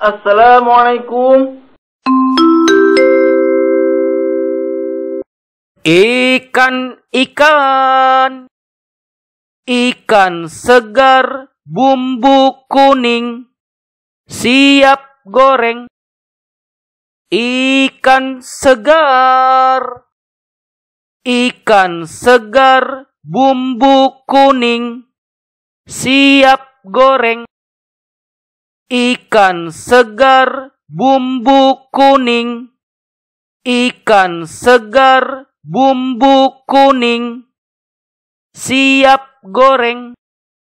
Assalamualaikum. Ikan, ikan, ikan segar, bumbu kuning, siap goreng. Ikan segar, ikan segar, bumbu kuning, siap goreng ikan segar bumbu kuning ikan segar bumbu kuning siap goreng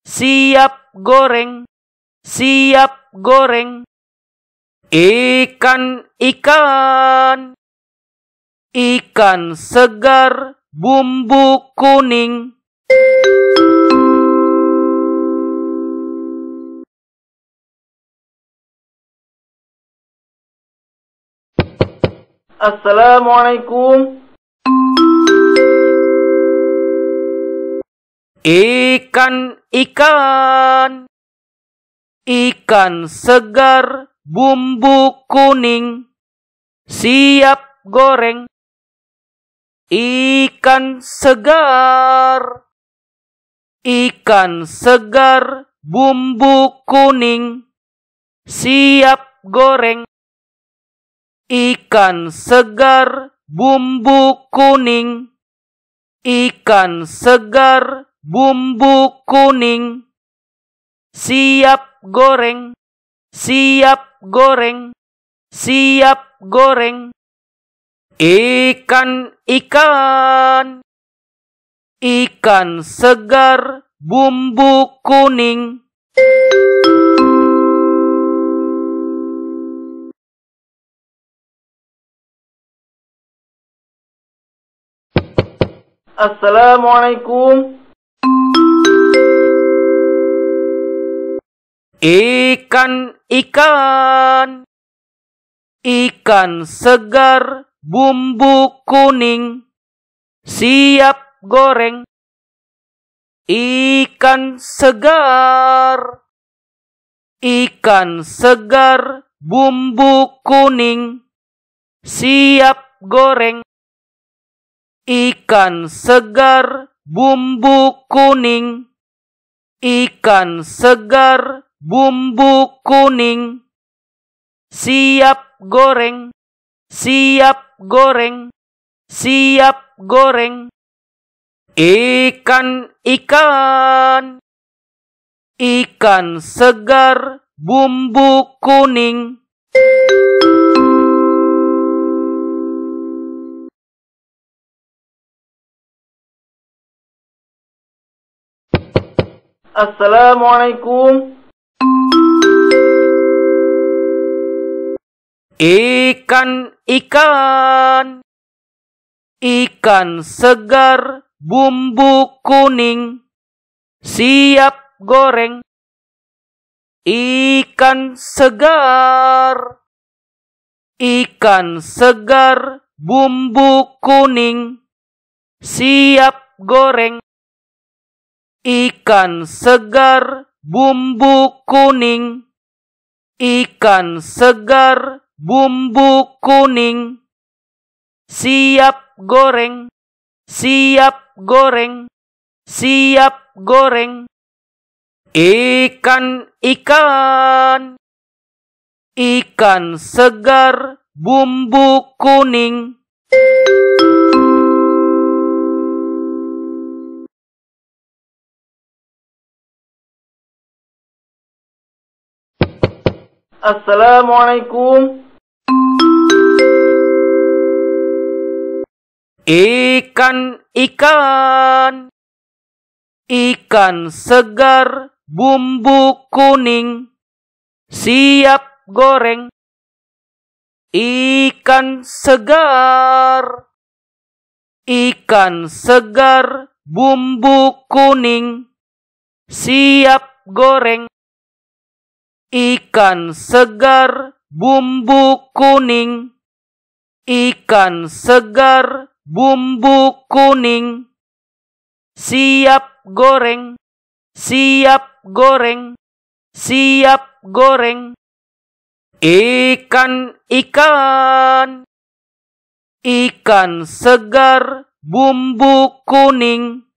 siap goreng siap goreng ikan ikan ikan segar bumbu kuning Assalamualaikum. Ikan, ikan, ikan segar, bumbu kuning, siap goreng. Ikan segar, ikan segar, bumbu kuning, siap goreng ikan segar bumbu kuning ikan segar bumbu kuning siap goreng siap goreng siap goreng ikan ikan ikan segar bumbu kuning Assalamualaikum. Ikan, ikan, ikan segar, bumbu kuning, siap goreng. Ikan segar, ikan segar, bumbu kuning, siap goreng ikan segar bumbu kuning ikan segar bumbu kuning siap goreng siap goreng siap goreng ikan ikan ikan segar bumbu kuning Assalamualaikum. Ikan, ikan, ikan segar, bumbu kuning, siap goreng. Ikan segar, ikan segar, bumbu kuning, siap goreng ikan segar bumbu kuning ikan segar bumbu kuning siap goreng siap goreng siap goreng ikan ikan ikan segar bumbu kuning Assalamualaikum. Ikan, ikan, ikan segar, bumbu kuning, siap goreng. Ikan segar, ikan segar, bumbu kuning, siap goreng ikan segar bumbu kuning ikan segar bumbu kuning siap goreng siap goreng siap goreng ikan ikan ikan segar bumbu kuning